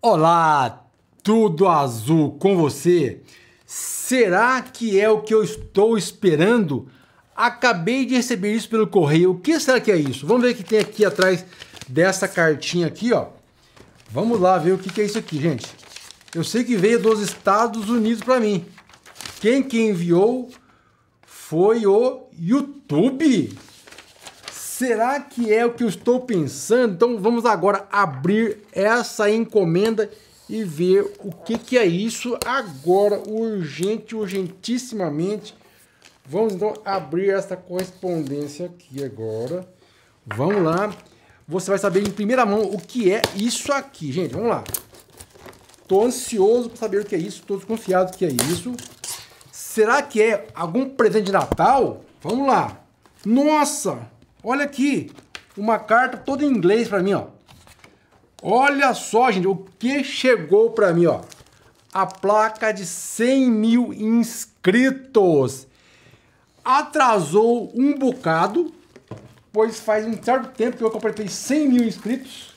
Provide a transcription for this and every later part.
Olá, tudo azul com você? Será que é o que eu estou esperando? Acabei de receber isso pelo correio. O que será que é isso? Vamos ver o que tem aqui atrás dessa cartinha aqui, ó. Vamos lá ver o que é isso aqui, gente. Eu sei que veio dos Estados Unidos para mim. Quem que enviou foi o YouTube. Será que é o que eu estou pensando? Então vamos agora abrir essa encomenda e ver o que, que é isso agora, urgente, urgentissimamente. Vamos então abrir essa correspondência aqui agora. Vamos lá. Você vai saber em primeira mão o que é isso aqui, gente. Vamos lá. Estou ansioso para saber o que é isso, Estou desconfiado que é isso. Será que é algum presente de Natal? Vamos lá. Nossa! Olha aqui, uma carta toda em inglês para mim, ó. Olha só, gente, o que chegou para mim, ó. A placa de 100 mil inscritos. Atrasou um bocado, pois faz um certo tempo que eu completei 100 mil inscritos,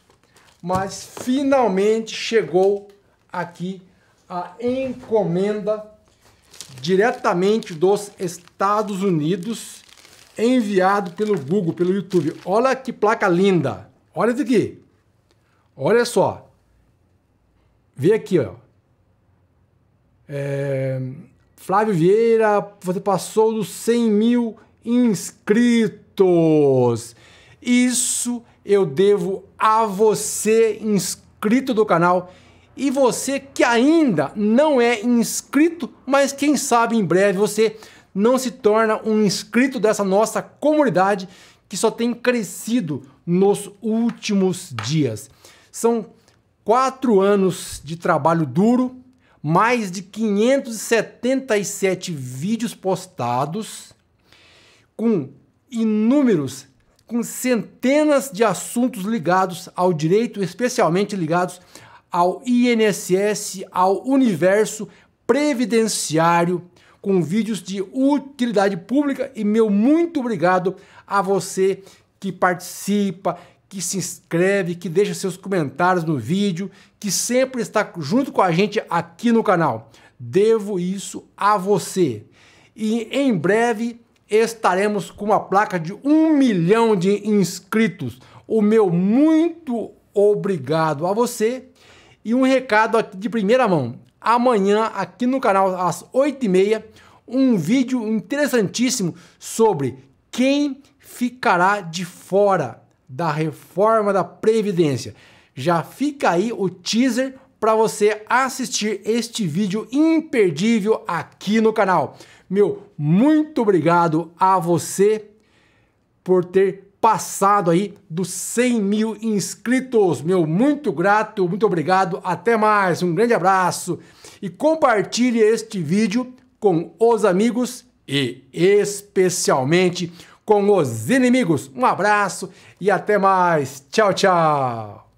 mas finalmente chegou aqui a encomenda diretamente dos Estados Unidos enviado pelo Google, pelo YouTube. Olha que placa linda. Olha isso aqui. Olha só. Vê aqui, ó. É... Flávio Vieira, você passou dos 100 mil inscritos. Isso eu devo a você, inscrito do canal, e você que ainda não é inscrito, mas quem sabe em breve você não se torna um inscrito dessa nossa comunidade que só tem crescido nos últimos dias. São quatro anos de trabalho duro, mais de 577 vídeos postados, com inúmeros, com centenas de assuntos ligados ao direito, especialmente ligados ao INSS, ao universo previdenciário com vídeos de utilidade pública. E meu muito obrigado a você que participa, que se inscreve, que deixa seus comentários no vídeo, que sempre está junto com a gente aqui no canal. Devo isso a você. E em breve estaremos com uma placa de um milhão de inscritos. O meu muito obrigado a você e um recado aqui de primeira mão amanhã aqui no canal às 8h30 um vídeo interessantíssimo sobre quem ficará de fora da reforma da Previdência. Já fica aí o teaser para você assistir este vídeo imperdível aqui no canal. Meu, muito obrigado a você por ter passado aí dos 100 mil inscritos. Meu muito grato, muito obrigado. Até mais, um grande abraço e compartilhe este vídeo com os amigos e especialmente com os inimigos. Um abraço e até mais. Tchau, tchau.